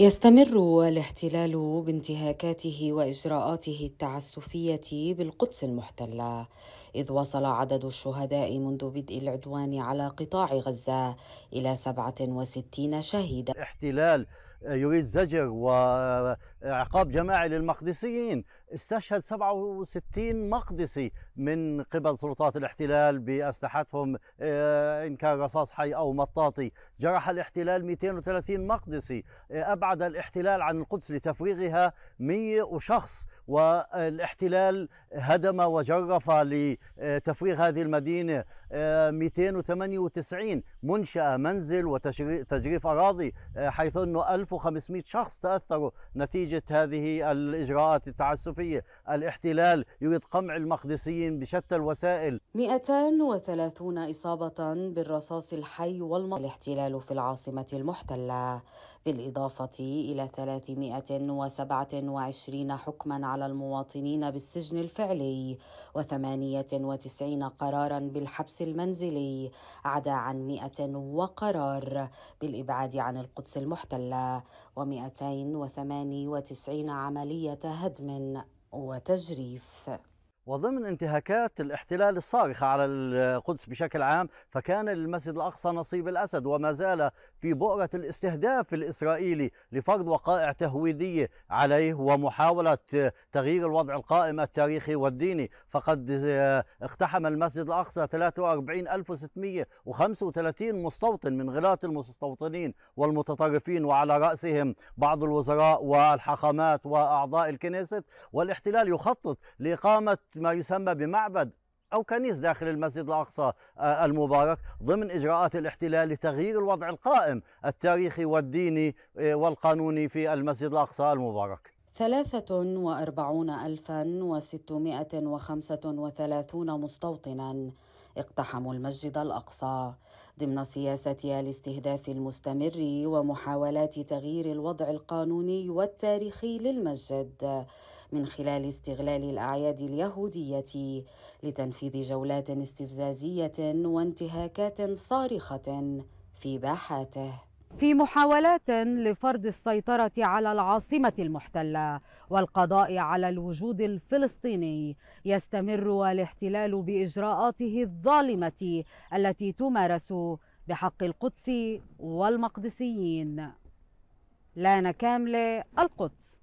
يستمر الاحتلال بانتهاكاته واجراءاته التعسفيه بالقدس المحتله اذ وصل عدد الشهداء منذ بدء العدوان على قطاع غزه الى 67 شهيدا احتلال يريد زجر وعقاب جماعي للمقدسيين استشهد 67 مقدسي من قبل سلطات الاحتلال بأسلحتهم آه، إن كان رصاص حي أو مطاطي جرح الاحتلال 230 مقدسي آه، أبعد الاحتلال عن القدس لتفريغها 100 وشخص والاحتلال هدم وجرف لتفريغ هذه المدينة 298 آه، منشأة منزل وتجريف أراضي حيث أنه 1000 1500 شخص تأثروا نتيجة هذه الإجراءات التعسفية الاحتلال يريد قمع المقدسيين بشتى الوسائل 230 إصابة بالرصاص الحي والم... الاحتلال في العاصمة المحتلة بالإضافة إلى 327 حكما على المواطنين بالسجن الفعلي و98 قرارا بالحبس المنزلي عدا عن 100 وقرار بالإبعاد عن القدس المحتلة و298 عملية هدم وتجريف وضمن انتهاكات الاحتلال الصارخة على القدس بشكل عام فكان للمسجد الأقصى نصيب الأسد وما زال في بؤرة الاستهداف الإسرائيلي لفرض وقائع تهويدية عليه ومحاولة تغيير الوضع القائم التاريخي والديني فقد اقتحم المسجد الأقصى 43635 مستوطن من غلاة المستوطنين والمتطرفين وعلى رأسهم بعض الوزراء والحاخامات وأعضاء الكنيسة والاحتلال يخطط لإقامة ما يسمى بمعبد أو كنيس داخل المسجد الأقصى آه، المبارك ضمن إجراءات الاحتلال لتغيير الوضع القائم التاريخي والديني آه، والقانوني في المسجد الأقصى المبارك ثلاثة وأربعون ألفا وستمائة وخمسة وثلاثون مستوطنا اقتحموا المسجد الأقصى ضمن سياسة الاستهداف المستمر ومحاولات تغيير الوضع القانوني والتاريخي للمسجد من خلال استغلال الأعياد اليهودية لتنفيذ جولات استفزازية وانتهاكات صارخة في باحاته في محاولات لفرض السيطرة على العاصمة المحتلة والقضاء على الوجود الفلسطيني يستمر الاحتلال بإجراءاته الظالمة التي تمارس بحق القدس والمقدسيين لانا كاملة القدس